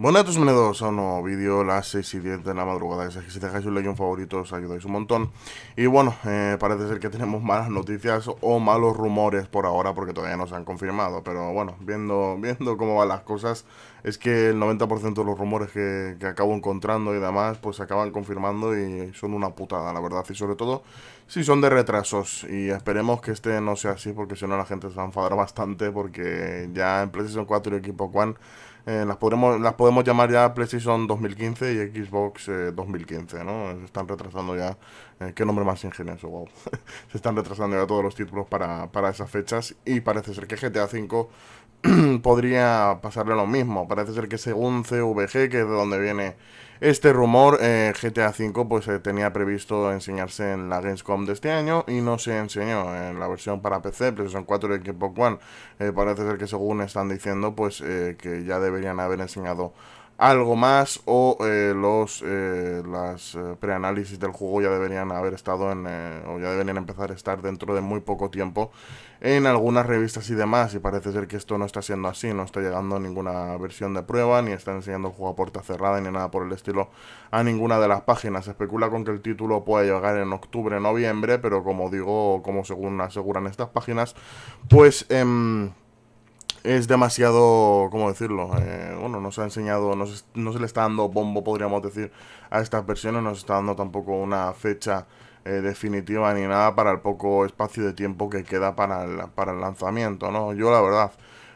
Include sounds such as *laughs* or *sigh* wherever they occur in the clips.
tus bienvenidos a un nuevo vídeo las 6 y 10 de la madrugada. Es que si dejáis un like un favorito os ayudáis un montón. Y bueno, eh, parece ser que tenemos malas noticias o malos rumores por ahora porque todavía no se han confirmado. Pero bueno, viendo, viendo cómo van las cosas, es que el 90% de los rumores que, que, acabo encontrando y demás, pues se acaban confirmando y son una putada, la verdad. Y sobre todo si son de retrasos. Y esperemos que este no sea así porque si no la gente se va a enfadar *laughs* bastante porque ya en PlayStation 4 y Equipo One eh, las, las podemos llamar ya PlayStation 2015 y Xbox 2015, eh, ¿no? Se están retrasando ya, eh, qué nombre más ingenioso, wow. *laughs* Se están retrasando ya todos los títulos para, para esas fechas y parece ser que GTA V *clears throat* podría pasarle lo mismo. Parece ser que según CVG, que es de donde viene este rumor, eh, GTA V, pues eh, tenía previsto enseñarse en la Gamescom de este año y no se enseñó en la versión para PC, PlayStation 4 y Xbox One. Eh, parece ser que según están diciendo, pues que ya deberían haber enseñado algo más o eh, los eh, las eh, preanálisis del juego ya deberían haber estado en o ya deberían empezar a estar dentro de muy poco tiempo en algunas revistas y demás y parece ser que esto no está siendo así no está llegando ninguna versión de prueba ni están enseñando el juego a puerta cerrada ni nada por el estilo a ninguna de las páginas se especula con que el título pueda llegar en octubre noviembre pero como digo como según aseguran estas páginas pues em, es demasiado, ¿cómo decirlo? Eh, bueno, no se ha enseñado, no se, le está dando bombo, podríamos decir, a estas versiones, no se está dando tampoco una fecha eh, definitiva ni nada para el poco espacio de tiempo que queda para el, para el lanzamiento, ¿no? Yo la verdad,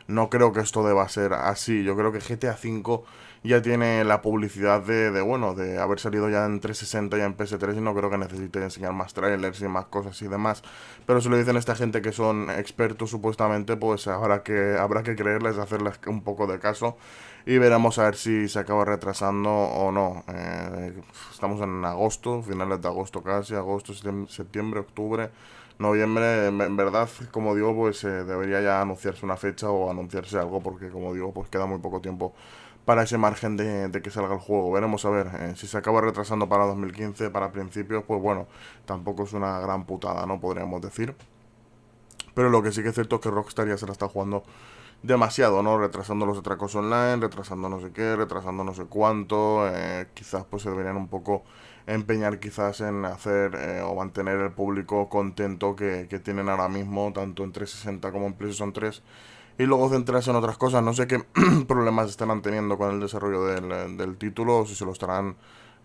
no creo que esto deba ser así. Yo creo que GTA V ya tiene la publicidad de, bueno, de haber salido ya en 360 y en PS3 y no creo que necesite enseñar más trailers y más cosas y demás. Pero si lo dicen esta gente que son expertos supuestamente, pues habrá que, habrá que creerles, hacerles un poco de caso y veremos a ver si se acaba retrasando o no. Eh, estamos en agosto, finales de agosto casi, agosto, septiembre, octubre noviembre, en, verdad, como digo, pues eh, debería ya anunciarse una fecha o anunciarse algo, porque como digo, pues queda muy poco tiempo para ese margen de, que salga el juego. Veremos a ver, eh, si se acaba retrasando para 2015, para principios, pues bueno, tampoco es una gran putada, ¿no? Podríamos decir. Pero lo que sí que es cierto es que Rockstar ya se la está jugando demasiado, ¿no? Retrasando los atracos online, retrasando no sé qué, retrasando no sé cuánto. Eh, quizás pues se deberían un poco empeñar quizás en hacer eh, o mantener el público contento que, tienen ahora mismo, tanto en 360 como en PlayStation 3, y luego centrarse en otras cosas. No sé qué *clears throat* problemas estarán teniendo con el desarrollo del, título si se lo estarán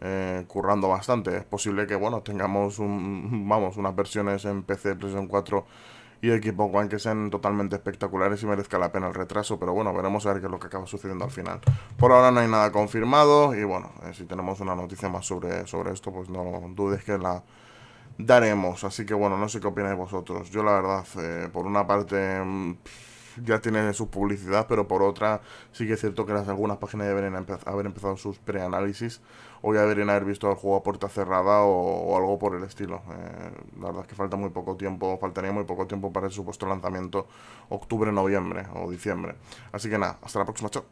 eh, currando bastante. Es posible que, bueno, tengamos un, *laughs* vamos, unas versiones en PC, PlayStation 4 y equipo, One que sean totalmente espectaculares y merezca la pena el retraso. Pero bueno, veremos a ver qué es lo que acaba sucediendo al final. Por ahora no hay nada confirmado y bueno, eh, si tenemos una noticia más sobre, sobre esto, pues no dudes que la daremos. Así que bueno, no sé qué opináis vosotros. Yo la verdad, eh, por una parte... Mm, ya tienen su publicidad, pero por otra sí que es cierto que las, algunas páginas ya deberían haber empezado sus preanálisis o ya deberían haber visto el juego a puerta cerrada o, algo por el estilo. Eh, la verdad es que falta muy poco tiempo, faltaría muy poco tiempo para el supuesto lanzamiento octubre, noviembre o diciembre. Así que nada, hasta la próxima, chao.